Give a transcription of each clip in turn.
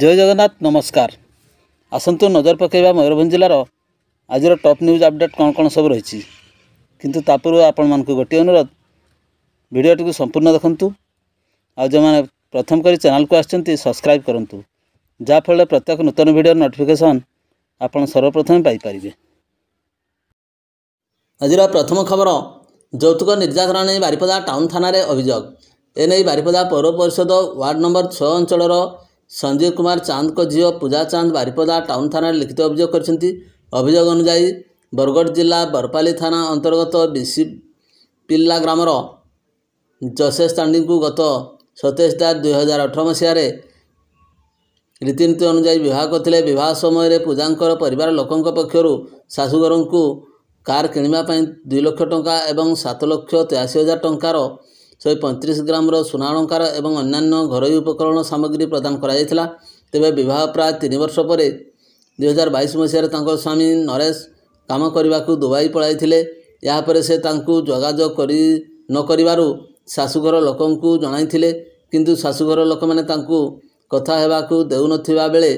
ଜୟ ଜଗନ୍ନାଥ ନମସ୍କାର ଆସନ୍ତୁ ନଜର ପକାଇବା ମୟୂରଭଞ୍ଜ ଜିଲ୍ଲାର ଆଜିର ଟପ୍ ନ୍ୟୁଜ୍ ଅପଡ଼େଟ୍ କ'ଣ କ'ଣ ସବୁ ରହିଛି କିନ୍ତୁ ତା ପୂର୍ବରୁ ଆପଣମାନଙ୍କୁ ଗୋଟିଏ ଅନୁରୋଧ ଭିଡ଼ିଓଟିକୁ ସମ୍ପୂର୍ଣ୍ଣ ଦେଖନ୍ତୁ ଆଉ ଯେଉଁମାନେ ପ୍ରଥମ କରି ଚ୍ୟାନେଲ୍କୁ ଆସିଛନ୍ତି ସବସ୍କ୍ରାଇବ୍ କରନ୍ତୁ ଯାହାଫଳରେ ପ୍ରତ୍ୟେକ ନୂତନ ଭିଡ଼ିଓ ନୋଟିଫିକେସନ୍ ଆପଣ ସର୍ବପ୍ରଥମେ ପାଇପାରିବେ ଆଜିର ପ୍ରଥମ ଖବର ଯୌତୁକ ନିର୍ଯାତନା ନେଇ ବାରିପଦା ଟାଉନ୍ ଥାନାରେ ଅଭିଯୋଗ ଏ ନେଇ ବାରିପଦା ପୌର ପରିଷଦ ୱାର୍ଡ଼ ନମ୍ବର ଛଅ ଅଞ୍ଚଳର ସଞ୍ଜୀବ କୁମାର ଚାନ୍ଦଙ୍କ ଝିଅ ପୂଜା ଚାନ୍ଦ ବାରିପଦା ଟାଉନ୍ ଥାନାରେ ଲିଖିତ ଅଭିଯୋଗ କରିଛନ୍ତି ଅଭିଯୋଗ ଅନୁଯାୟୀ ବରଗଡ଼ ଜିଲ୍ଲା ବରପାଲି ଥାନା ଅନ୍ତର୍ଗତ ବିସି ପିଲା ଗ୍ରାମର ଯଶେଶ ତାଣ୍ଡିଙ୍କୁ ଗତ ସତେଇଶ ଚାରି ଦୁଇହଜାର ଅଠର ମସିହାରେ ରୀତିନୀତି ଅନୁଯାୟୀ ବିବାହ କରିଥିଲେ ବିବାହ ସମୟରେ ପୂଜାଙ୍କର ପରିବାର ଲୋକଙ୍କ ପକ୍ଷରୁ ଶାଶୁଘରଙ୍କୁ କାର୍ କିଣିବା ପାଇଁ ଦୁଇ ଲକ୍ଷ ଟଙ୍କା ଏବଂ ସାତ ଲକ୍ଷ ତେୟାଅଶୀ ହଜାର ଟଙ୍କାର ଶହେ ପଇଁତିରିଶ ଗ୍ରାମର ସୁନା ଅଳଙ୍କାର ଏବଂ ଅନ୍ୟାନ୍ୟ ଘରୋଇ ଉପକରଣ ସାମଗ୍ରୀ ପ୍ରଦାନ କରାଯାଇଥିଲା ତେବେ ବିବାହ ପ୍ରାୟ ତିନି ବର୍ଷ ପରେ ଦୁଇ ହଜାର ବାଇଶ ମସିହାରେ ତାଙ୍କ ସ୍ୱାମୀ ନରେଶ କାମ କରିବାକୁ ଦୁବାଇ ପଳାଇଥିଲେ ଏହାପରେ ସେ ତାଙ୍କୁ ଯୋଗାଯୋଗ କରି ନ କରିବାରୁ ଶାଶୁଘର ଲୋକଙ୍କୁ ଜଣାଇଥିଲେ କିନ୍ତୁ ଶାଶୁଘର ଲୋକମାନେ ତାଙ୍କୁ କଥା ହେବାକୁ ଦେଉନଥିବା ବେଳେ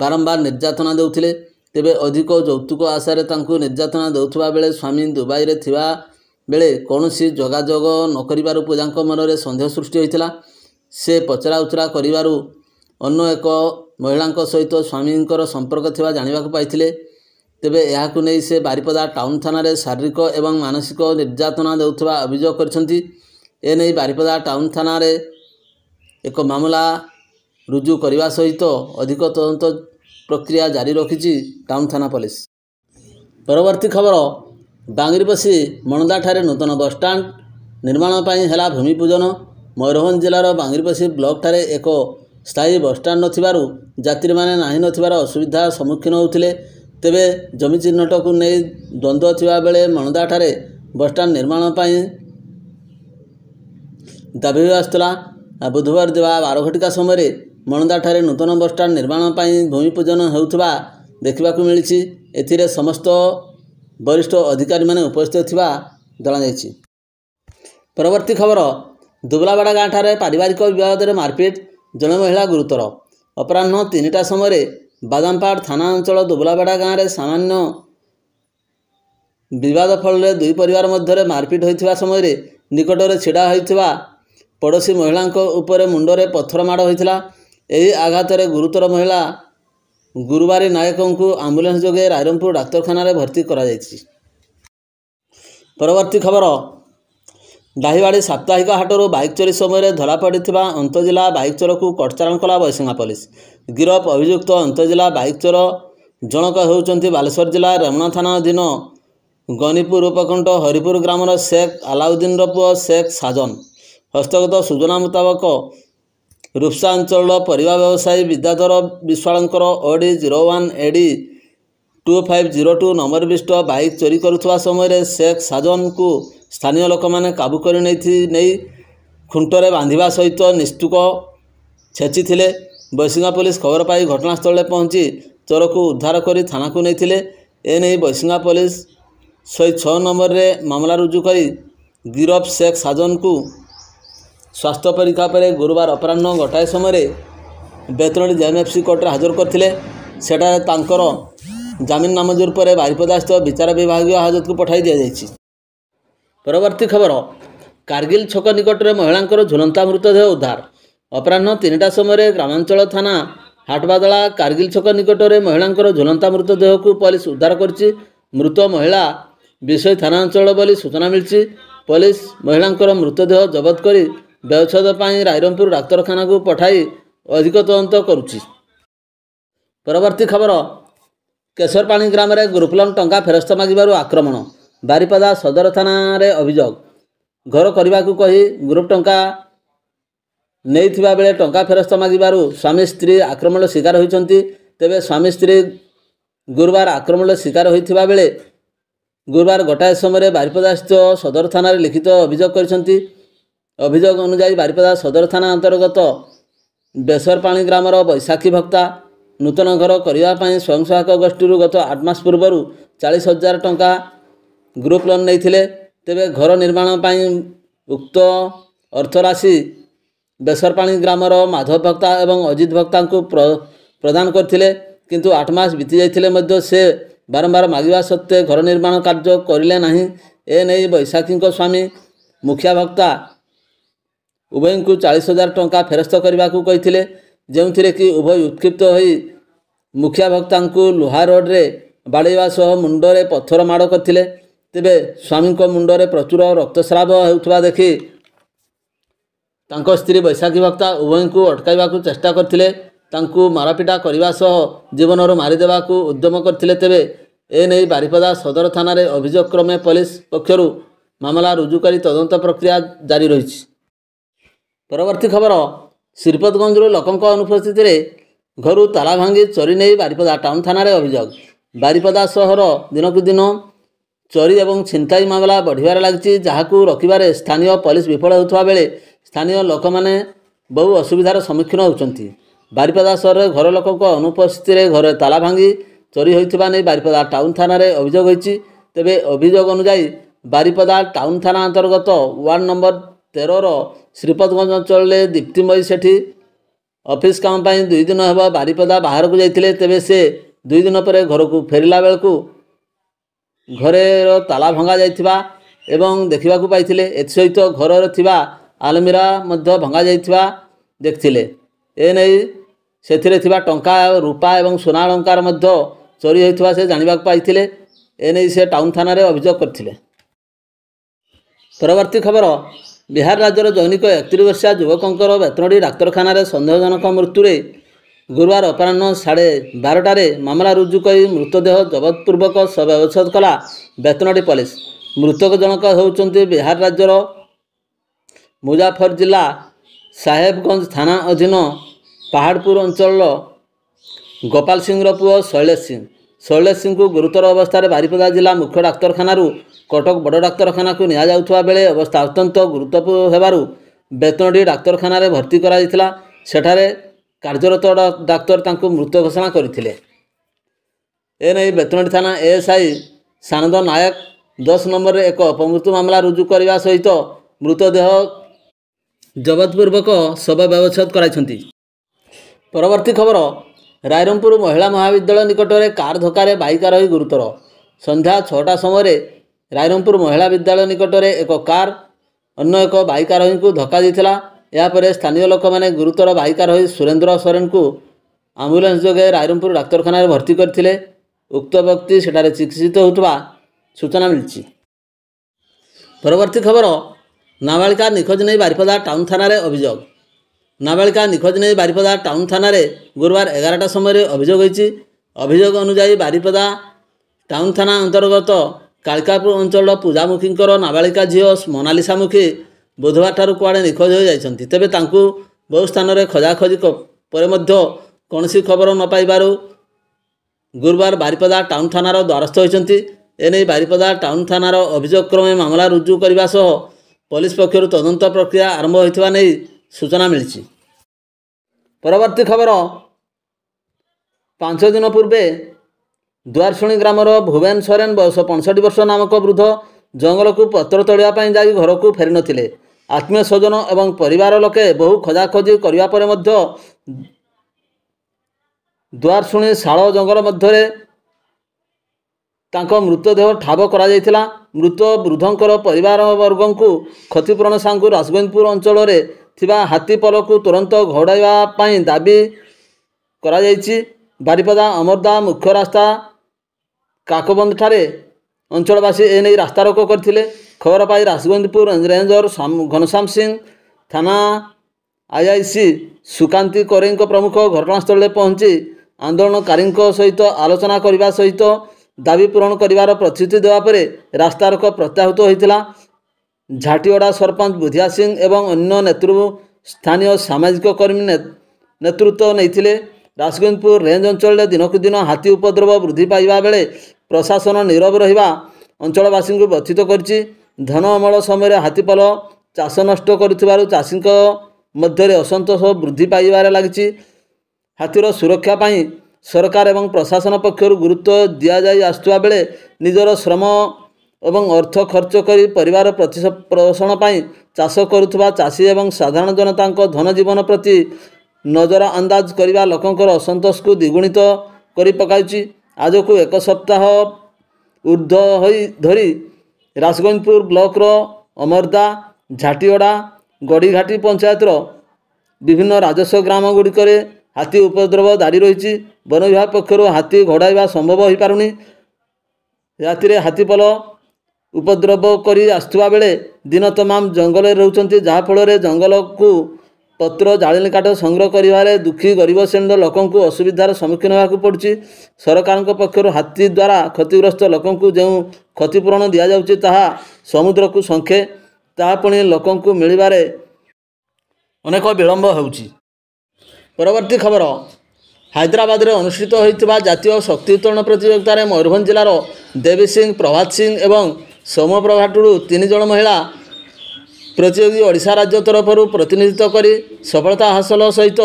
ବାରମ୍ବାର ନିର୍ଯାତନା ଦେଉଥିଲେ ତେବେ ଅଧିକ ଯୌତୁକ ଆଶାରେ ତାଙ୍କୁ ନିର୍ଯାତନା ଦେଉଥିବା ବେଳେ ସ୍ୱାମୀ ଦୁବାଇରେ ଥିବା ବେଳେ କୌଣସି ଯୋଗାଯୋଗ ନ କରିବାରୁ ପୂଜାଙ୍କ ମନରେ ସନ୍ଦେହ ସୃଷ୍ଟି ହୋଇଥିଲା ସେ ପଚରା ଉଚରା କରିବାରୁ ଅନ୍ୟ ଏକ ମହିଳାଙ୍କ ସହିତ ସ୍ୱାମୀଙ୍କର ସମ୍ପର୍କ ଥିବା ଜାଣିବାକୁ ପାଇଥିଲେ ତେବେ ଏହାକୁ ନେଇ ସେ ବାରିପଦା ଟାଉନ୍ ଥାନାରେ ଶାରୀରିକ ଏବଂ ମାନସିକ ନିର୍ଯାତନା ଦେଉଥିବା ଅଭିଯୋଗ କରିଛନ୍ତି ଏ ନେଇ ବାରିପଦା ଟାଉନ ଥାନାରେ ଏକ ମାମଲା ରୁଜୁ କରିବା ସହିତ ଅଧିକ ତଦନ୍ତ ପ୍ରକ୍ରିୟା ଜାରି ରଖିଛି ଟାଉନ ଥାନା ପୋଲିସ ପରବର୍ତ୍ତୀ ଖବର ବାଙ୍ଗିରିପୋଷି ମଣଦାଠାରେ ନୂତନ ବସ୍ଷ୍ଟାଣ୍ଡ ନିର୍ମାଣ ପାଇଁ ହେଲା ଭୂମିପୂଜନ ମୟୂରଭଞ୍ଜ ଜିଲ୍ଲାର ବାଙ୍ଗିରିପୋଷି ବ୍ଲକ୍ଠାରେ ଏକ ସ୍ଥାୟୀ ବସ୍ଷ୍ଟାଣ୍ଡ ନଥିବାରୁ ଯାତ୍ରୀମାନେ ନାହିଁ ନଥିବାର ଅସୁବିଧା ସମ୍ମୁଖୀନ ହେଉଥିଲେ ତେବେ ଜମି ଚିହ୍ନଟକୁ ନେଇ ଦ୍ୱନ୍ଦ୍ୱ ଥିବାବେଳେ ମଣଦାଠାରେ ବସ୍ଷ୍ଟାଣ୍ଡ ନିର୍ମାଣ ପାଇଁ ଦାବି ହୋଇ ଆସୁଥିଲା ବୁଧବାର ଦେବା ଘଟିକା ସମୟରେ ମଣଦାଠାରେ ନୂତନ ବସ୍ଷ୍ଟାଣ୍ଡ ନିର୍ମାଣ ପାଇଁ ଭୂମିପୂଜନ ହେଉଥିବା ଦେଖିବାକୁ ମିଳିଛି ଏଥିରେ ସମସ୍ତ ବରିଷ୍ଠ ଅଧିକାରୀମାନେ ଉପସ୍ଥିତ ଥିବା ଜଣାଯାଇଛି ପରବର୍ତ୍ତୀ ଖବର ଦୁବଲାବାଡ଼ା ଗାଁଠାରେ ପାରିବାରିକ ବିବାଦରେ ମାରପିଟ୍ ଜଣେ ମହିଳା ଗୁରୁତର ଅପରାହ୍ନ ତିନିଟା ସମୟରେ ବାଦାମପାଡ଼ ଥାନା ଅଞ୍ଚଳ ଦୁବଲାବାଡ଼ା ଗାଁରେ ସାମାନ୍ୟ ବିବାଦ ଫଳରେ ଦୁଇ ପରିବାର ମଧ୍ୟରେ ମାରପିଟ୍ ହୋଇଥିବା ସମୟରେ ନିକଟରେ ଛିଡ଼ା ହୋଇଥିବା ପଡ଼ୋଶୀ ମହିଳାଙ୍କ ଉପରେ ମୁଣ୍ଡରେ ପଥର ମାଡ଼ ହୋଇଥିଲା ଏହି ଆଘାତରେ ଗୁରୁତର ମହିଳା ଗୁରୁବାରୀ ନାୟକଙ୍କୁ ଆମ୍ବୁଲାନ୍ସ ଯୋଗେ ରାଇରଙ୍ଗପୁର ଡାକ୍ତରଖାନାରେ ଭର୍ତ୍ତି କରାଯାଇଛି ପରବର୍ତ୍ତୀ ଖବର ଡାହିବାଡ଼ି ସାପ୍ତାହିକ ହାଟରୁ ବାଇକ୍ ଚୋରି ସମୟରେ ଧରାପଡ଼ିଥିବା ଅନ୍ତଃଜିଲ୍ଲା ବାଇକ୍ ଚୋରକୁ କଟଚାଳନ କଲା ବୈଶିଙ୍ଗା ପୋଲିସ ଗିରଫ ଅଭିଯୁକ୍ତ ଅନ୍ତଜିଲ୍ଲା ବାଇକ୍ ଚୋର ଜଣକ ହେଉଛନ୍ତି ବାଲେଶ୍ୱର ଜିଲ୍ଲା ରେମଣା ଥାନା ଅଧୀନ ଗନିପୁର ଉପକଣ୍ଠ ହରିପୁର ଗ୍ରାମର ଶେଖ୍ ଆଲାଉଦ୍ଦିନର ପୁଅ ଶେଖ୍ ସାଜନ ହସ୍ତଗତ ସୂଚନା ମୁତାବକ ରୂପ୍ସା ଅଞ୍ଚଳର ପରିବା ବ୍ୟବସାୟୀ ବିଦ୍ୟାଧର ବିଶ୍ୱାଳଙ୍କର O D zero one A D two five zero two number ବିଷ୍ଟ ବାଇକ୍ ଚୋରି କରୁଥିବା ସମୟରେ ଶେଖ୍ ସାଜନଙ୍କୁ ସ୍ଥାନୀୟ ଲୋକମାନେ କାବୁ କରି ନେଇଥି ନେଇ ଖୁଣ୍ଟରେ ବାନ୍ଧିବା ସହିତ ନିସ୍ତୁକ ଛେଚିଥିଲେ ବୈଶିଙ୍ଗା ପୋଲିସ ଖବର ପାଇ ଘଟଣାସ୍ଥଳରେ ପହଞ୍ଚି ଚୋରକୁ ଉଦ୍ଧାର କରି ଥାନାକୁ ନେଇଥିଲେ ଏନେଇ ବୈଶିଙ୍ଗା ପୋଲିସ ଶହେ ଛଅ ନମ୍ବରରେ ମାମଲା ରୁଜୁ କରି ଗିରଫ ଶେଖ୍ ସାଜନଙ୍କୁ ସ୍ୱାସ୍ଥ୍ୟ ପରୀକ୍ଷା ପରେ ଗୁରୁବାର ଅପରାହ୍ନ ଗୋଟାଏ ସମୟରେ ବେତନଟି ଜେ ଏଫ୍ ସି କୋର୍ଟରେ ହାଜର କରିଥିଲେ ସେଠାରେ ତାଙ୍କର ଜାମିନ ନାମଞ୍ଜୁର ପରେ ବାରିପଦା ସ୍ଥିତ ବିଚାର ବିଭାଗୀୟ ହାଜତକୁ ପଠାଇ ଦିଆଯାଇଛି ପରବର୍ତ୍ତୀ ଖବର କାର୍ଗିଲ ଛକ ନିକଟରେ ମହିଳାଙ୍କର ଝୁଲନ୍ତା ମୃତଦେହ ଉଦ୍ଧାର ଅପରାହ୍ନ ତିନିଟା ସମୟରେ ଗ୍ରାମାଞ୍ଚଳ ଥାନା ହାଟବାଦଳା କାର୍ଗିଲ ଛକ ନିକଟରେ ମହିଳାଙ୍କର ଝୁଲନ୍ତା ମୃତଦେହକୁ ପୋଲିସ ଉଦ୍ଧାର କରିଛି ମୃତ ମହିଳା ବିଷୟ ଥାନା ଅଞ୍ଚଳ ବୋଲି ସୂଚନା ମିଳିଛି ପୋଲିସ ମହିଳାଙ୍କର ମୃତଦେହ ଜବତ କରି ବ୍ୟବଚ୍ଛେଦ ପାଇଁ ରାଇରଙ୍ଗପୁର ଡାକ୍ତରଖାନାକୁ ପଠାଇ ଅଧିକ ତଦନ୍ତ କରୁଛି ପରବର୍ତ୍ତୀ ଖବର କେଶରପାଣି ଗ୍ରାମରେ ଗ୍ରୁପ ଟଙ୍କା ଫେରସ୍ତ ମାଗିବାରୁ ଆକ୍ରମଣ ବାରିପଦା ସଦର ଥାନାରେ ଅଭିଯୋଗ ଘର କରିବାକୁ କହି ଗ୍ରୁପ ଟଙ୍କା ନେଇଥିବା ବେଳେ ଟଙ୍କା ଫେରସ୍ତ ମାଗିବାରୁ ସ୍ୱାମୀ ସ୍ତ୍ରୀ ଆକ୍ରମଣର ଶିକାର ହୋଇଛନ୍ତି ତେବେ ସ୍ୱାମୀ ସ୍ତ୍ରୀ ଗୁରୁବାର ଆକ୍ରମଣର ଶିକାର ହୋଇଥିବା ବେଳେ ଗୁରୁବାର ଗୋଟାଏ ସମୟରେ ବାରିପଦାସ୍ଥିତ ସଦର ଥାନାରେ ଲିଖିତ ଅଭିଯୋଗ କରିଛନ୍ତି ଅଭିଯୋଗ ଅନୁଯାୟୀ ବାରିପଦା ସଦର ଥାନା ଅନ୍ତର୍ଗତ ବେସରପାଣି ଗ୍ରାମର ବୈଶାଖୀ ଭକ୍ତା ନୂତନ ଘର କରିବା ପାଇଁ ସ୍ୱୟଂ ସହାୟକ ଗୋଷ୍ଠୀରୁ ଗତ ଆଠ ମାସ ପୂର୍ବରୁ ଚାଳିଶ ହଜାର ଟଙ୍କା ଗ୍ରୁପ୍ ଲୋନ୍ ନେଇଥିଲେ ତେବେ ଘର ନିର୍ମାଣ ପାଇଁ ଉକ୍ତ ଅର୍ଥରାଶି ବେସରପାଣି ଗ୍ରାମର ମାଧବ ଭକ୍ତା ଏବଂ ଅଜିତ ଭକ୍ତାଙ୍କୁ ପ୍ରଦାନ କରିଥିଲେ କିନ୍ତୁ ଆଠ ମାସ ବିତିଯାଇଥିଲେ ମଧ୍ୟ ସେ ବାରମ୍ବାର ମାଗିବା ସତ୍ତ୍ୱେ ଘର ନିର୍ମାଣ କାର୍ଯ୍ୟ କରିଲେ ନାହିଁ ଏ ନେଇ ବୈଶାଖୀଙ୍କ ସ୍ୱାମୀ ମୁଖିଆ ଭକ୍ତା ଉଭୟଙ୍କୁ ଚାଳିଶ ହଜାର ଟଙ୍କା ଫେରସ୍ତ କରିବାକୁ କହିଥିଲେ ଯେଉଁଥିରେ କି ଉଭୟ ଉତ୍କ୍ଷିପ୍ତ ହୋଇ ମୁଖିଆ ଭକ୍ତାଙ୍କୁ ଲୁହା ରୋଡ଼ରେ ବାଡ଼େଇବା ସହ ମୁଣ୍ଡରେ ପଥର ମାଡ଼ କରିଥିଲେ ତେବେ ସ୍ୱାମୀଙ୍କ ମୁଣ୍ଡରେ ପ୍ରଚୁର ରକ୍ତସ୍ରାବ ହେଉଥିବା ଦେଖି ତାଙ୍କ ସ୍ତ୍ରୀ ବୈଶାଖୀ ଭକ୍ତା ଉଭୟଙ୍କୁ ଅଟକାଇବାକୁ ଚେଷ୍ଟା କରିଥିଲେ ତାଙ୍କୁ ମାରପିଟା କରିବା ସହ ଜୀବନରୁ ମାରିଦେବାକୁ ଉଦ୍ୟମ କରିଥିଲେ ତେବେ ଏନେଇ ବାରିପଦା ସଦର ଥାନାରେ ଅଭିଯୋଗ କ୍ରମେ ପୋଲିସ ପକ୍ଷରୁ ମାମଲା ରୁଜୁ କରି ତଦନ୍ତ ପ୍ରକ୍ରିୟା ଜାରି ରହିଛି ପରବର୍ତ୍ତୀ ଖବର ଶ୍ରୀପଦଗଞ୍ଜରୁ ଲୋକଙ୍କ ଅନୁପସ୍ଥିତିରେ ଘରୁ ତାଲା ଭାଙ୍ଗି ଚୋରି ନେଇ ବାରିପଦା ଟାଉନ୍ ଥାନାରେ ଅଭିଯୋଗ ବାରିପଦା ସହର ଦିନକୁ ଦିନ ଚୋରି ଏବଂ ଛିନ୍ତାଇ ମାମଲା ବଢ଼ିବାରେ ଲାଗିଛି ଯାହାକୁ ରଖିବାରେ ସ୍ଥାନୀୟ ପୋଲିସ ବିଫଳ ହେଉଥିବା ବେଳେ ସ୍ଥାନୀୟ ଲୋକମାନେ ବହୁ ଅସୁବିଧାର ସମ୍ମୁଖୀନ ହେଉଛନ୍ତି ବାରିପଦା ସହରରେ ଘର ଲୋକଙ୍କ ଅନୁପସ୍ଥିତିରେ ଘରେ ତାଲା ଭାଙ୍ଗି ଚୋରି ହୋଇଥିବା ନେଇ ବାରିପଦା ଟାଉନ୍ ଥାନାରେ ଅଭିଯୋଗ ହୋଇଛି ତେବେ ଅଭିଯୋଗ ଅନୁଯାୟୀ ବାରିପଦା ଟାଉନ୍ ଥାନା ଅନ୍ତର୍ଗତ ୱାର୍ଡ଼ ନମ୍ବର ତେରର ଶ୍ରୀପଦଗଞ୍ଜ ଅଞ୍ଚଳରେ ଦୀପ୍ତିମୟୀ ସେଠି ଅଫିସ୍ କାମ ପାଇଁ ଦୁଇ ଦିନ ହେବ ବାରିପଦା ବାହାରକୁ ଯାଇଥିଲେ ତେବେ ସେ ଦୁଇ ଦିନ ପରେ ଘରକୁ ଫେରିଲା ବେଳକୁ ଘରର ତାଲା ଭଙ୍ଗା ଯାଇଥିବା ଏବଂ ଦେଖିବାକୁ ପାଇଥିଲେ ଏଥିସହିତ ଘରରେ ଥିବା ଆଲମିରା ମଧ୍ୟ ଭଙ୍ଗା ଯାଇଥିବା ଦେଖିଥିଲେ ଏ ନେଇ ସେଥିରେ ଥିବା ଟଙ୍କା ରୂପା ଏବଂ ସୁନା ଅଳଙ୍କାର ମଧ୍ୟ ଚୋରି ହୋଇଥିବା ସେ ଜାଣିବାକୁ ପାଇଥିଲେ ଏ ନେଇ ସେ ଟାଉନ୍ ଥାନାରେ ଅଭିଯୋଗ କରିଥିଲେ ପରବର୍ତ୍ତୀ ଖବର ବିହାର ରାଜ୍ୟର ଦୈନିକ ଏକତିରିଶ ବର୍ଷିଆ ଯୁବକଙ୍କର ବେତନଡ଼ି ଡାକ୍ତରଖାନାରେ ସନ୍ଦେହଜନକ ମୃତ୍ୟୁରେ ଗୁରୁବାର ଅପରାହ୍ନ ସାଢ଼େ ବାରଟାରେ ମାମଲା ରୁଜୁ କରି ମୃତଦେହ ଜବତପୂର୍ବକ ଶବ୍ୟବଚ୍ଛେଦ କଲା ବେତନଡ଼ି ପୋଲିସ ମୃତକ ଜଣକ ହେଉଛନ୍ତି ବିହାର ରାଜ୍ୟର ମୁଜାଫର ଜିଲ୍ଲା ସାହେବଗଞ୍ଜ ଥାନା ଅଧୀନ ପାହାଡ଼ପୁର ଅଞ୍ଚଳର ଗୋପାଳ ସିଂର ପୁଅ ଶୈଳେଶ ସିଂ ଶୈଳେଶ ସିଂଙ୍କୁ ଗୁରୁତର ଅବସ୍ଥାରେ ବାରିପଦା ଜିଲ୍ଲା ମୁଖ୍ୟ ଡାକ୍ତରଖାନାରୁ କଟକ ବଡ଼ ଡାକ୍ତରଖାନାକୁ ନିଆଯାଉଥିବା ବେଳେ ଅବସ୍ଥା ଅତ୍ୟନ୍ତ ଗୁରୁତ୍ୱପୂର୍ଣ୍ଣ ହେବାରୁ ବେତନଟି ଡାକ୍ତରଖାନାରେ ଭର୍ତ୍ତି କରାଯାଇଥିଲା ସେଠାରେ କାର୍ଯ୍ୟରତ ଡାକ୍ତର ତାଙ୍କୁ ମୃତ ଘୋଷଣା କରିଥିଲେ ଏନେଇ ବେତନଟି ଥାନା ଏଏସ୍ଆଇ ସାନନ୍ଦ ନାୟକ ଦଶ ନମ୍ବରରେ ଏକ ଅପମୃତ୍ୟୁ ମାମଲା ରୁଜୁ କରିବା ସହିତ ମୃତଦେହ ଜବତପୂର୍ବକ ଶବ ବ୍ୟବଚ୍ଛେଦ କରାଇଛନ୍ତି ପରବର୍ତ୍ତୀ ଖବର ରାଇରଙ୍ଗପୁର ମହିଳା ମହାବିଦ୍ୟାଳୟ ନିକଟରେ କାର୍ ଧକ୍କାରେ ବାଇକା ରହି ଗୁରୁତର ସନ୍ଧ୍ୟା ଛଅଟା ସମୟରେ ରାଇରଙ୍ଗପୁର ମହିଳା ବିଦ୍ୟାଳୟ ନିକଟରେ ଏକ କାର୍ ଅନ୍ୟ ଏକ ବାଇକାରୋହୀଙ୍କୁ ଧକ୍କା ଦେଇଥିଲା ଏହାପରେ ସ୍ଥାନୀୟ ଲୋକମାନେ ଗୁରୁତର ବାଇକାରୋହୀ ସୁରେନ୍ଦ୍ର ସୋରେନ୍ଙ୍କୁ ଆମ୍ବୁଲାନ୍ସ ଯୋଗେ ରାଇରଙ୍ଗପୁର ଡାକ୍ତରଖାନାରେ ଭର୍ତ୍ତି କରିଥିଲେ ଉକ୍ତ ବ୍ୟକ୍ତି ସେଠାରେ ଚିକିତ୍ସିତ ହେଉଥିବା ସୂଚନା ମିଳିଛି ପରବର୍ତ୍ତୀ ଖବର ନାବାଳିକା ନିଖୋଜ ନେଇ ବାରିପଦା ଟାଉନ୍ ଥାନାରେ ଅଭିଯୋଗ ନାବାଳିକା ନିଖୋଜ ନେଇ ବାରିପଦା ଟାଉନ୍ ଥାନାରେ ଗୁରୁବାର ଏଗାରଟା ସମୟରେ ଅଭିଯୋଗ ହୋଇଛି ଅଭିଯୋଗ ଅନୁଯାୟୀ ବାରିପଦା ଟାଉନ୍ ଥାନା ଅନ୍ତର୍ଗତ କାଳିକାପୁର ଅଞ୍ଚଳର ପୂଜାମୁଖୀଙ୍କର ନାବାଳିକା ଝିଅ ମୋନାଲିସା ମୁଖୀ ବୁଧବାର ଠାରୁ କୁଆଡ଼େ ନିଖୋଜ ହୋଇଯାଇଛନ୍ତି ତେବେ ତାଙ୍କୁ ବହୁ ସ୍ଥାନରେ ଖୋଜାଖୋଜି ପରେ ମଧ୍ୟ କୌଣସି ଖବର ନ ପାଇବାରୁ ଗୁରୁବାର ବାରିପଦା ଟାଉନ୍ ଥାନାର ଦ୍ୱାରସ୍ଥ ହୋଇଛନ୍ତି ଏନେଇ ବାରିପଦା ଟାଉନ ଥାନାର ଅଭିଯୋଗକ୍ରମେ ମାମଲା ରୁଜୁ କରିବା ସହ ପୋଲିସ ପକ୍ଷରୁ ତଦନ୍ତ ପ୍ରକ୍ରିୟା ଆରମ୍ଭ ହୋଇଥିବା ନେଇ ସୂଚନା ମିଳିଛି ପରବର୍ତ୍ତୀ ଖବର ପାଞ୍ଚ ଦିନ ପୂର୍ବେ ଦୁଆରଶୁଣୀ ଗ୍ରାମର ଭୁବେନ ସୋରେନ ବୟସ ପଞ୍ଚଷଠି ବର୍ଷ ନାମକ ବୃଦ୍ଧ ଜଙ୍ଗଲକୁ ପତ୍ର ତୋଳିବା ପାଇଁ ଯାଇ ଘରକୁ ଫେରିନଥିଲେ ଆତ୍ମୀୟ ସ୍ୱଜନ ଏବଂ ପରିବାର ଲୋକେ ବହୁ ଖୋଜାଖୋଜି କରିବା ପରେ ମଧ୍ୟ ଦୁଆରଶୁଣୀ ଶାଳ ଜଙ୍ଗଲ ମଧ୍ୟରେ ତାଙ୍କ ମୃତଦେହ ଠାବ କରାଯାଇଥିଲା ମୃତ ବୃଦ୍ଧଙ୍କର ପରିବାରବର୍ଗଙ୍କୁ କ୍ଷତିପୂରଣ ସାଙ୍ଗୁ ରାଜଗୋବିନ୍ଦପୁର ଅଞ୍ଚଳରେ ଥିବା ହାତୀପଲକୁ ତୁରନ୍ତ ଘୋଡ଼ାଇବା ପାଇଁ ଦାବି କରାଯାଇଛି ବାରିପଦା ଅମରଦା ମୁଖ୍ୟ ରାସ୍ତା କାକବନ୍ଦ ଠାରେ ଅଞ୍ଚଳବାସୀ ଏ ନେଇ ରାସ୍ତାରୋକ କରିଥିଲେ ଖବର ପାଇ ରାସଗୋବିନ୍ଦପୁର ରେଞ୍ଜର ଘନଶ୍ୟାମ ସିଂ ଥାନା ଆଇ ଆଇ ସି ସୁକାନ୍ତି କରେଙ୍କ ପ୍ରମୁଖ ଘଟଣାସ୍ଥଳରେ ପହଞ୍ଚି ଆନ୍ଦୋଳନକାରୀଙ୍କ ସହିତ ଆଲୋଚନା କରିବା ସହିତ ଦାବି ପୂରଣ କରିବାର ପ୍ରତିଶ୍ରୁତି ଦେବା ପରେ ରାସ୍ତାରୋକ ପ୍ରତ୍ୟାହୃତ ହୋଇଥିଲା ଝାଟିଓଡ଼ା ସରପଞ୍ଚ ବୁଧିଆ ସିଂ ଏବଂ ଅନ୍ୟ ନେତୃ ସ୍ଥାନୀୟ ସାମାଜିକ କର୍ମୀ ନେତୃତ୍ୱ ନେଇଥିଲେ ଦାସଗୋବିନ୍ଦପୁର ରେଞ୍ଜ ଅଞ୍ଚଳରେ ଦିନକୁ ଦିନ ହାତୀ ଉପଦ୍ରବ ବୃଦ୍ଧି ପାଇବା ବେଳେ ପ୍ରଶାସନ ନୀରବ ରହିବା ଅଞ୍ଚଳବାସୀଙ୍କୁ ବ୍ୟଥିତ କରିଛି ଧନ ଅମଳ ସମୟରେ ହାତୀପଲ ଚାଷ ନଷ୍ଟ କରୁଥିବାରୁ ଚାଷୀଙ୍କ ମଧ୍ୟରେ ଅସନ୍ତୋଷ ବୃଦ୍ଧି ପାଇବାରେ ଲାଗିଛି ହାତୀର ସୁରକ୍ଷା ପାଇଁ ସରକାର ଏବଂ ପ୍ରଶାସନ ପକ୍ଷରୁ ଗୁରୁତ୍ୱ ଦିଆଯାଇ ଆସୁଥିବା ବେଳେ ନିଜର ଶ୍ରମ ଏବଂ ଅର୍ଥ ଖର୍ଚ୍ଚ କରି ପରିବାର ପ୍ରତିପୋଷଣ ପାଇଁ ଚାଷ କରୁଥିବା ଚାଷୀ ଏବଂ ସାଧାରଣ ଜନତାଙ୍କ ଧନଜୀବନ ପ୍ରତି ନଜର ଅନ୍ଦାଜ କରିବା ଲୋକଙ୍କର ଅସନ୍ତୋଷକୁ ଦ୍ୱିଗୁଣିତ କରି ପକାଉଛି ଆଜକୁ ଏକ ସପ୍ତାହ ଉର୍ଦ୍ଧ୍ୱ ହୋଇ ଧରି ରାସଗଞ୍ଜପୁର ବ୍ଲକର ଅମର୍ଦା ଝାଟିଅଡ଼ା ଗଡ଼ିଘାଟି ପଞ୍ଚାୟତର ବିଭିନ୍ନ ରାଜସ୍ୱ ଗ୍ରାମଗୁଡ଼ିକରେ ହାତୀ ଉପଦ୍ରବ ଜାରି ରହିଛି ବନ ବିଭାଗ ପକ୍ଷରୁ ହାତୀ ଘୋଡ଼ାଇବା ସମ୍ଭବ ହୋଇପାରୁନି ରାତିରେ ହାତୀପଲ ଉପଦ୍ରବ କରି ଆସୁଥିବା ବେଳେ ଦିନ ତମାମ ଜଙ୍ଗଲରେ ରହୁଛନ୍ତି ଯାହାଫଳରେ ଜଙ୍ଗଲକୁ ପତ୍ର ଜାଳେଣୀ କାଠ ସଂଗ୍ରହ କରିବାରେ ଦୁଃଖୀ ଗରିବ ଶ୍ରେଣୀର ଲୋକଙ୍କୁ ଅସୁବିଧାର ସମ୍ମୁଖୀନ ହେବାକୁ ପଡ଼ୁଛି ସରକାରଙ୍କ ପକ୍ଷରୁ ହାତୀ ଦ୍ୱାରା କ୍ଷତିଗ୍ରସ୍ତ ଲୋକଙ୍କୁ ଯେଉଁ କ୍ଷତିପୂରଣ ଦିଆଯାଉଛି ତାହା ସମୁଦ୍ରକୁ ସଂଖେ ତାହା ପୁଣି ଲୋକଙ୍କୁ ମିଳିବାରେ ଅନେକ ବିଳମ୍ବ ହେଉଛି ପରବର୍ତ୍ତୀ ଖବର ହାଇଦ୍ରାବାଦରେ ଅନୁଷ୍ଠିତ ହୋଇଥିବା ଜାତୀୟ ଶକ୍ତି ଉତ୍ତରଣ ପ୍ରତିଯୋଗିତାରେ ମୟୂରଭଞ୍ଜ ଜିଲ୍ଲାର ଦେବୀ ସିଂ ପ୍ରଭାତ ସିଂ ଏବଂ ସୋମପ୍ରଭାଠୁରୁ ତିନି ଜଣ ମହିଳା ପ୍ରତିଯୋଗୀ ଓଡ଼ିଶା ରାଜ୍ୟ ତରଫରୁ ପ୍ରତିନିଧିତ୍ୱ କରି ସଫଳତା ହାସଲ ସହିତ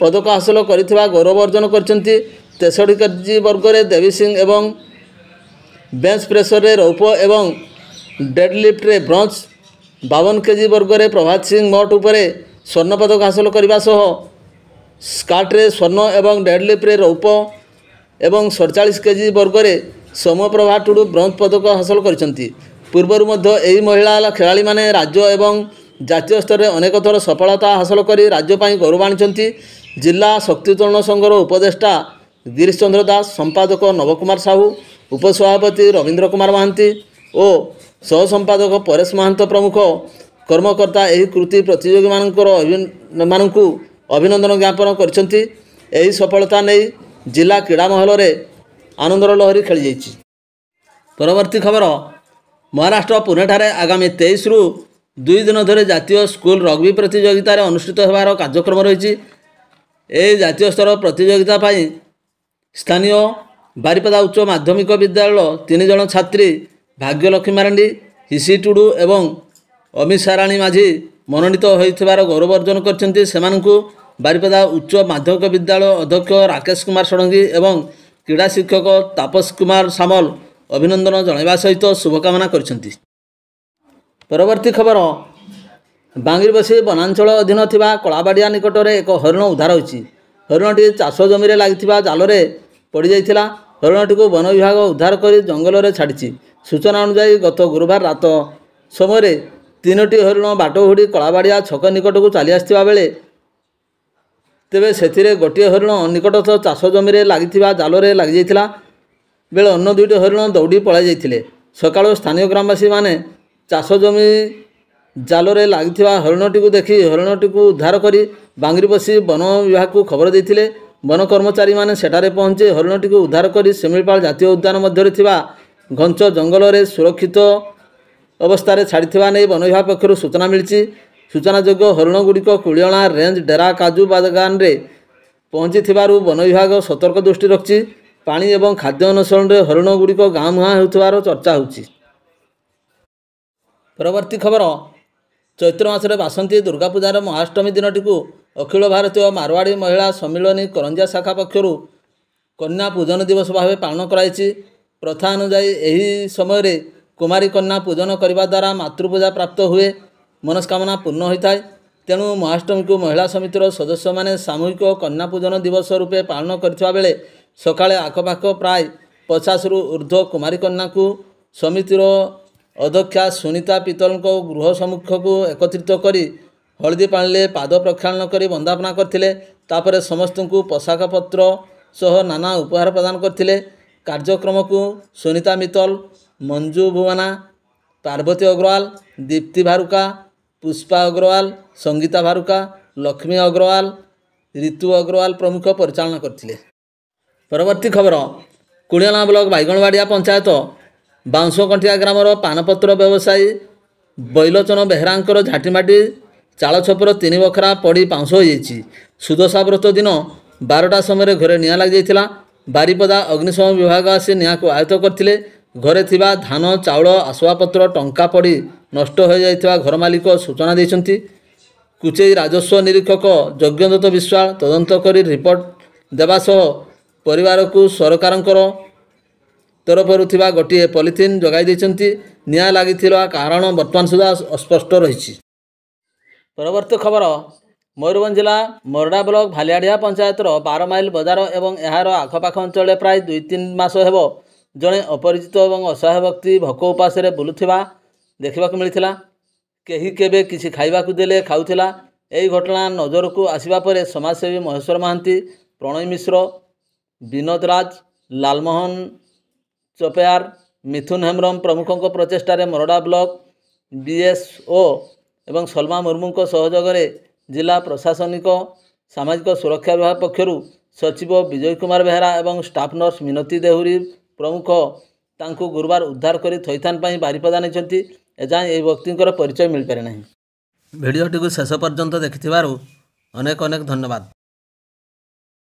ପଦକ ହାସଲ କରିଥିବା ଗୌରବ ଅର୍ଜନ କରିଛନ୍ତି ତେଷଠି କେଜି ବର୍ଗରେ ଦେବୀ ସିଂ ଏବଂ ବେଞ୍ଚ ପ୍ରେସରରେ ରୌପ ଏବଂ ଡେଡ଼ଲିଫ୍ଟରେ ବ୍ରଞ୍ଜ ବାବନ କେଜି ବର୍ଗରେ ପ୍ରଭାତ ସିଂ ମଠ ଉପରେ ସ୍ୱର୍ଣ୍ଣ ପଦକ ହାସଲ କରିବା ସହ ସ୍କାଟରେ ସ୍ୱର୍ଣ୍ଣ ଏବଂ ଡେଡ଼ଲିଫ୍ଟରେ ରୌପ୍ୟ ଏବଂ ସଡ଼ଚାଳିଶ କେଜି ବର୍ଗରେ ଟୁଡ଼ୁ ବ୍ରଞ୍ଜ ପଦକ ହାସଲ କରିଛନ୍ତି ପୂର୍ବରୁ ମଧ୍ୟ ଏହି ମହିଳା ଖେଳାଳିମାନେ ରାଜ୍ୟ ଏବଂ ଜାତୀୟ ସ୍ତରରେ ଅନେକ ଥର ସଫଳତା ହାସଲ କରି ରାଜ୍ୟ ପାଇଁ ଗୌରବ ଆଣିଛନ୍ତି ଜିଲ୍ଲା ଶକ୍ତିତରଣ ସଂଘର ଉପଦେଷ୍ଟା ଗିରିଶ ଚନ୍ଦ୍ର ଦାସ ସମ୍ପାଦକ ନବ କୁମାର ସାହୁ ଉପସଭାପତି ରବୀନ୍ଦ୍ର କୁମାର ମହାନ୍ତି ଓ ସହ ସମ୍ପାଦକ ପରେଶ ମହାନ୍ତ ପ୍ରମୁଖ କର୍ମକର୍ତ୍ତା ଏହି କୃତି ପ୍ରତିଯୋଗୀମାନଙ୍କର ମାନଙ୍କୁ ଅଭିନନ୍ଦନ ଜ୍ଞାପନ କରିଛନ୍ତି ଏହି ସଫଳତା ନେଇ ଜିଲ୍ଲା କ୍ରୀଡ଼ା ମହଲରେ ଆନନ୍ଦର ଲହରୀ ଖେଳିଯାଇଛି ପରବର୍ତ୍ତୀ ଖବର ମହାରାଷ୍ଟ୍ର ପୁନେଠାରେ ଆଗାମୀ ତେଇଶରୁ ଦୁଇ ଦିନ ଧରି ଜାତୀୟ ସ୍କୁଲ ରଗ୍ବି ପ୍ରତିଯୋଗିତାରେ ଅନୁଷ୍ଠିତ ହେବାର କାର୍ଯ୍ୟକ୍ରମ ରହିଛି ଏହି ଜାତୀୟ ସ୍ତର ପ୍ରତିଯୋଗିତା ପାଇଁ ସ୍ଥାନୀୟ ବାରିପଦା ଉଚ୍ଚ ମାଧ୍ୟମିକ ବିଦ୍ୟାଳୟ ତିନି ଜଣ ଛାତ୍ରୀ ଭାଗ୍ୟଲକ୍ଷ୍ମୀ ମାରାଣ୍ଡି ହିସି ଟୁଡ଼ୁ ଏବଂ ଅମିଶାରାଣୀ ମାଝି ମନୋନୀତ ହୋଇଥିବାର ଗୌରବ ଅର୍ଜନ କରିଛନ୍ତି ସେମାନଙ୍କୁ ବାରିପଦା ଉଚ୍ଚ ମାଧ୍ୟମିକ ବିଦ୍ୟାଳୟ ଅଧ୍ୟକ୍ଷ ରାକେଶ କୁମାର ଷଡ଼ଙ୍ଗୀ ଏବଂ କ୍ରୀଡ଼ା ଶିକ୍ଷକ ତାପସ କୁମାର ସାମଲ ଅଭିନନ୍ଦନ ଜଣାଇବା ସହିତ ଶୁଭକାମନା କରିଛନ୍ତି ପରବର୍ତ୍ତୀ ଖବର ବାଙ୍ଗିରବସୀ ବନାଞ୍ଚଳ ଅଧୀନ ଥିବା କଳାବାଡ଼ିଆ ନିକଟରେ ଏକ ହରିଣ ଉଦ୍ଧାର ହୋଇଛି ହରିଣଟି ଚାଷ ଜମିରେ ଲାଗିଥିବା ଜାଲରେ ପଡ଼ିଯାଇଥିଲା ହରିଣଟିକୁ ବନ ବିଭାଗ ଉଦ୍ଧାର କରି ଜଙ୍ଗଲରେ ଛାଡ଼ିଛି ସୂଚନା ଅନୁଯାୟୀ ଗତ ଗୁରୁବାର ରାତ ସମୟରେ ତିନୋଟି ହରିଣ ବାଟ ଘୋଡ଼ି କଳାବାଡ଼ିଆ ଛକ ନିକଟକୁ ଚାଲି ଆସିଥିବା ବେଳେ ତେବେ ସେଥିରେ ଗୋଟିଏ ହରିଣ ନିକଟସ୍ଥ ଚାଷ ଜମିରେ ଲାଗିଥିବା ଜାଲରେ ଲାଗିଯାଇଥିଲା ବେଳେ ଅନ୍ୟ ଦୁଇଟି ହରିଣ ଦୌଡ଼ି ପଳାଇ ଯାଇଥିଲେ ସକାଳୁ ସ୍ଥାନୀୟ ଗ୍ରାମବାସୀମାନେ ଚାଷ ଜମି ଜାଲରେ ଲାଗିଥିବା ହରିଣଟିକୁ ଦେଖି ହରିଣଟିକୁ ଉଦ୍ଧାର କରି ବାଙ୍ଗରି ବସି ବନ ବିଭାଗକୁ ଖବର ଦେଇଥିଲେ ବନ କର୍ମଚାରୀମାନେ ସେଠାରେ ପହଞ୍ଚି ହରିଣଟିକୁ ଉଦ୍ଧାର କରି ଶିମିଳିପାଳ ଜାତୀୟ ଉଦ୍ୟାନ ମଧ୍ୟରେ ଥିବା ଘଞ୍ଚ ଜଙ୍ଗଲରେ ସୁରକ୍ଷିତ ଅବସ୍ଥାରେ ଛାଡ଼ିଥିବା ନେଇ ବନ ବିଭାଗ ପକ୍ଷରୁ ସୂଚନା ମିଳିଛି ସୂଚନାଯୋଗ୍ୟ ହରିଣଗୁଡ଼ିକ କୁଳିଅଣା ରେଞ୍ଜ ଡେରା କାଜୁ ବାଗାନରେ ପହଞ୍ଚିଥିବାରୁ ବନ ବିଭାଗ ସତର୍କ ଦୃଷ୍ଟି ରଖିଛି ପାଣି ଏବଂ ଖାଦ୍ୟ ଅନୁସରଣରେ ହରିଣ ଗୁଡ଼ିକ ଗାଁ ମୁହାଁ ହେଉଥିବାର ଚର୍ଚ୍ଚା ହେଉଛି ପରବର୍ତ୍ତୀ ଖବର ଚୈତ୍ର ମାସରେ ବାସନ୍ତି ଦୁର୍ଗା ପୂଜାର ମହାଷ୍ଟମୀ ଦିନଟିକୁ ଅଖିଳ ଭାରତୀୟ ମାରୱାଡ଼ି ମହିଳା ସମ୍ମିଳନୀ କରଞ୍ଜିଆ ଶାଖା ପକ୍ଷରୁ କନ୍ୟା ପୂଜନ ଦିବସ ଭାବେ ପାଳନ କରାଯାଇଛି ପ୍ରଥା ଅନୁଯାୟୀ ଏହି ସମୟରେ କୁମାରୀ କନ୍ୟା ପୂଜନ କରିବା ଦ୍ୱାରା ମାତୃପୂଜା ପ୍ରାପ୍ତ ହୁଏ ମନସ୍କାମନା ପୂର୍ଣ୍ଣ ହୋଇଥାଏ ତେଣୁ ମହାଷ୍ଟମୀକୁ ମହିଳା ସମିତିର ସଦସ୍ୟମାନେ ସାମୂହିକ କନ୍ୟା ପୂଜନ ଦିବସ ରୂପେ ପାଳନ କରିଥିବା ବେଳେ ସକାଳେ ଆଖପାଖ ପ୍ରାୟ ପଚାଶରୁ ଉର୍ଦ୍ଧ୍ୱ କୁମାରୀକନ୍ୟାକୁ ସମିତିର ଅଧ୍ୟକ୍ଷା ସୁନିତା ପିତଲଙ୍କ ଗୃହ ସମ୍ମୁଖକୁ ଏକତ୍ରିତ କରି ହଳଦୀ ପାଣିରେ ପାଦ ପ୍ରକ୍ଷାଳନ କରି ବନ୍ଦାପନା କରିଥିଲେ ତାପରେ ସମସ୍ତଙ୍କୁ ପୋଷାକପତ୍ର ସହ ନାନା ଉପହାର ପ୍ରଦାନ କରିଥିଲେ କାର୍ଯ୍ୟକ୍ରମକୁ ସୁନିତା ମିତଲ ମଞ୍ଜୁ ଭୁବନା ପାର୍ବତୀ ଅଗ୍ରୱାଲ ଦୀପ୍ତି ଭାରୁକା ପୁଷ୍ପା ଅଗ୍ରୱାଲ ସଙ୍ଗୀତା ଭାରୁକା ଲକ୍ଷ୍ମୀ ଅଗ୍ରୱାଲ ରିତୁ ଅଗ୍ରୱାଲ ପ୍ରମୁଖ ପରିଚାଳନା କରିଥିଲେ ପରବର୍ତ୍ତୀ ଖବର କୁଣିଆଲା ବ୍ଲକ ବାଇଗଣବାଡ଼ିଆ ପଞ୍ଚାୟତ ବାଉଁଶକଣ୍ଠିଆ ଗ୍ରାମର ପାନପତ୍ର ବ୍ୟବସାୟୀ ବୈଲୋଚନ ବେହେରାଙ୍କର ଝାଟିମାଟି ଚାଳ ଛପର ତିନି ବଖରା ପଡ଼ି ପାଉଁଶ ହୋଇଯାଇଛି ସୁଦଶାବ୍ରତ ଦିନ ବାରଟା ସମୟରେ ଘରେ ନିଆଁ ଲାଗିଯାଇଥିଲା ବାରିପଦା ଅଗ୍ନିଶମ ବିଭାଗ ଆସି ନିଆଁକୁ ଆୟତ୍ତ କରିଥିଲେ ଘରେ ଥିବା ଧାନ ଚାଉଳ ଆସବାବପତ୍ର ଟଙ୍କା ପଡ଼ି ନଷ୍ଟ ହୋଇଯାଇଥିବା ଘର ମାଲିକ ସୂଚନା ଦେଇଛନ୍ତି କୁଚେଇ ରାଜସ୍ୱ ନିରୀକ୍ଷକ ଯଜ୍ଞଦତ୍ତ ବିଶ୍ୱାଳ ତଦନ୍ତ କରି ରିପୋର୍ଟ ଦେବା ସହ ପରିବାରକୁ ସରକାରଙ୍କର ତରଫରୁ ଥିବା ଗୋଟିଏ ପଲିଥିନ୍ ଯୋଗାଇ ଦେଇଛନ୍ତି ନିଆଁ ଲାଗିଥିବା କାରଣ ବର୍ତ୍ତମାନ ସୁଦ୍ଧା ଅସ୍ପଷ୍ଟ ରହିଛି ପରବର୍ତ୍ତୀ ଖବର ମୟୂରଭଞ୍ଜ ଜିଲ୍ଲା ମରଡ଼ା ବ୍ଲକ ଭାଲିଆଡ଼ିଆ ପଞ୍ଚାୟତର ବାର ମାଇଲ ବଜାର ଏବଂ ଏହାର ଆଖପାଖ ଅଞ୍ଚଳରେ ପ୍ରାୟ ଦୁଇ ତିନି ମାସ ହେବ ଜଣେ ଅପରିଚିତ ଏବଂ ଅସହାୟ ବ୍ୟକ୍ତି ଭୋକ ଉପାସରେ ବୁଲୁଥିବା ଦେଖିବାକୁ ମିଳିଥିଲା କେହି କେବେ କିଛି ଖାଇବାକୁ ଦେଲେ ଖାଉଥିଲା ଏହି ଘଟଣା ନଜରକୁ ଆସିବା ପରେ ସମାଜସେବୀ ମହେଶ୍ୱର ମହାନ୍ତି ପ୍ରଣୟ ମିଶ୍ର विनोद राज लालमोहन चपेयर मिथुन हेम्रम प्रमुखों प्रचेषार मरडा ब्लक विएसओ एवं सलमा मुर्मू सहयोग में जिला प्रशासनिक सामाजिक सुरक्षा विभाग पक्षर सचिव विजय कुमार बेहरा और स्टाफ नर्स मिनती देहरी प्रमुख तुम गुरुवार उद्धार कर थैथान पर बारिपदा नहीं एजाए यह व्यक्ति परिचय मिल पारे ना भिडटी शेष पर्यटन देखिथ अनेक अनेक धन्यवाद